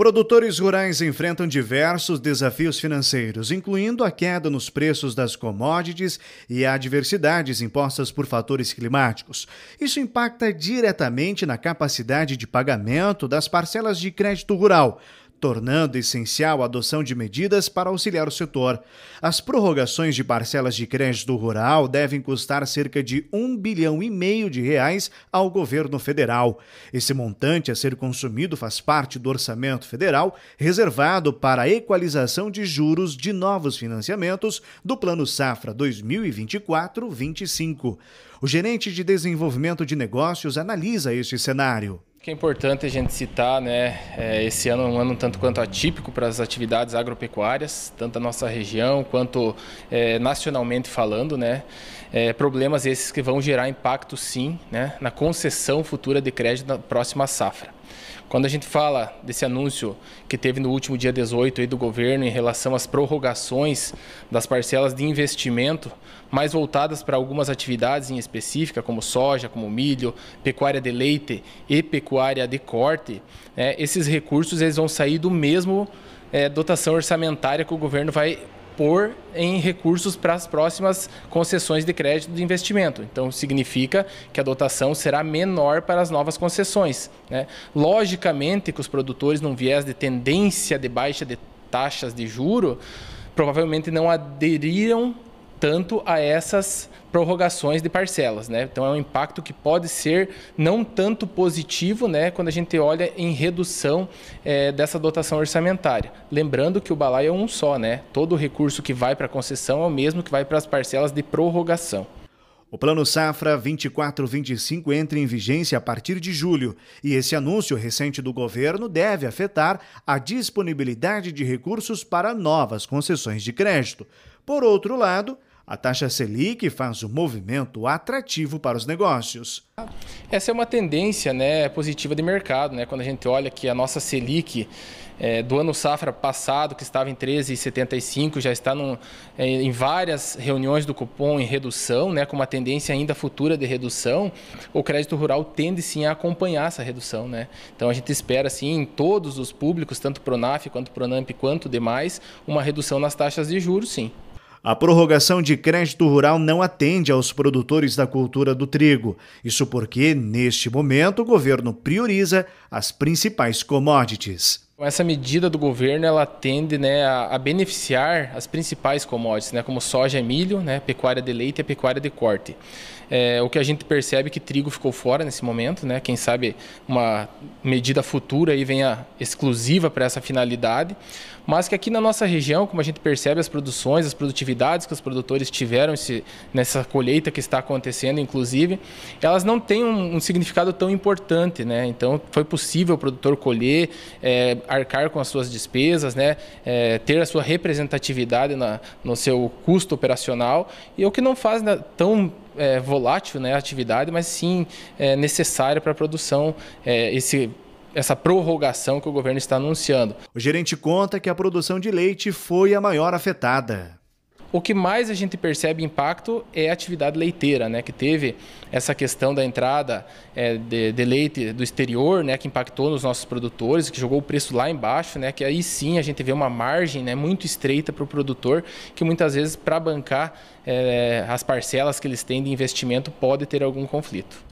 Produtores rurais enfrentam diversos desafios financeiros, incluindo a queda nos preços das commodities e adversidades impostas por fatores climáticos. Isso impacta diretamente na capacidade de pagamento das parcelas de crédito rural tornando essencial a adoção de medidas para auxiliar o setor. As prorrogações de parcelas de crédito rural devem custar cerca de um bilhão e meio de reais ao governo federal. Esse montante a ser consumido faz parte do orçamento federal reservado para a equalização de juros de novos financiamentos do Plano Safra 2024-25. O gerente de desenvolvimento de negócios analisa este cenário. O que é importante a gente citar, né? É, esse ano é um ano tanto quanto atípico para as atividades agropecuárias, tanto a nossa região quanto é, nacionalmente falando, né? É, problemas esses que vão gerar impacto, sim, né? na concessão futura de crédito na próxima safra. Quando a gente fala desse anúncio que teve no último dia 18 do governo em relação às prorrogações das parcelas de investimento, mais voltadas para algumas atividades em específica, como soja, como milho, pecuária de leite e pecuária de corte, né, esses recursos eles vão sair do mesmo é, dotação orçamentária que o governo vai pôr em recursos para as próximas concessões de crédito de investimento. Então, significa que a dotação será menor para as novas concessões. Né? Logicamente que os produtores, num viés de tendência de baixa de taxas de juro, provavelmente não aderiram tanto a essas prorrogações de parcelas, né? Então é um impacto que pode ser não tanto positivo, né, quando a gente olha em redução é, dessa dotação orçamentária. Lembrando que o balaio é um só, né? Todo recurso que vai para a concessão é o mesmo que vai para as parcelas de prorrogação. O Plano Safra 24-25 entra em vigência a partir de julho e esse anúncio recente do governo deve afetar a disponibilidade de recursos para novas concessões de crédito. Por outro lado, a taxa Selic faz um movimento atrativo para os negócios. Essa é uma tendência né, positiva de mercado. Né? Quando a gente olha que a nossa Selic é, do ano safra passado, que estava em 13,75, já está num, é, em várias reuniões do cupom em redução, né, com uma tendência ainda futura de redução, o crédito rural tende sim a acompanhar essa redução. Né? Então a gente espera sim em todos os públicos, tanto Pronaf quanto Pronamp quanto demais, uma redução nas taxas de juros, sim. A prorrogação de crédito rural não atende aos produtores da cultura do trigo. Isso porque, neste momento, o governo prioriza as principais commodities. Essa medida do governo ela tende né, a, a, beneficiar as principais commodities, né, como soja e milho, né, pecuária de leite e pecuária de corte. É, o que a gente percebe é que trigo ficou fora nesse momento, né, quem sabe uma medida futura aí venha exclusiva para essa finalidade, mas que aqui na nossa região, como a gente percebe as produções, as produtividades que os produtores tiveram esse, nessa colheita que está acontecendo, inclusive, elas não têm um, um significado tão importante, né? Então, foi possível o produtor colher, é, arcar com as suas despesas, né? É, ter a sua representatividade na, no seu custo operacional, e é o que não faz né, tão é, volátil né, a atividade, mas sim é, necessária para a produção, é, esse essa prorrogação que o governo está anunciando. O gerente conta que a produção de leite foi a maior afetada. O que mais a gente percebe impacto é a atividade leiteira, né, que teve essa questão da entrada é, de, de, leite do exterior, né, que impactou nos nossos produtores, que jogou o preço lá embaixo, né, que aí sim a gente vê uma margem né, muito estreita para o produtor, que muitas vezes para bancar é, as parcelas que eles têm de investimento pode ter algum conflito.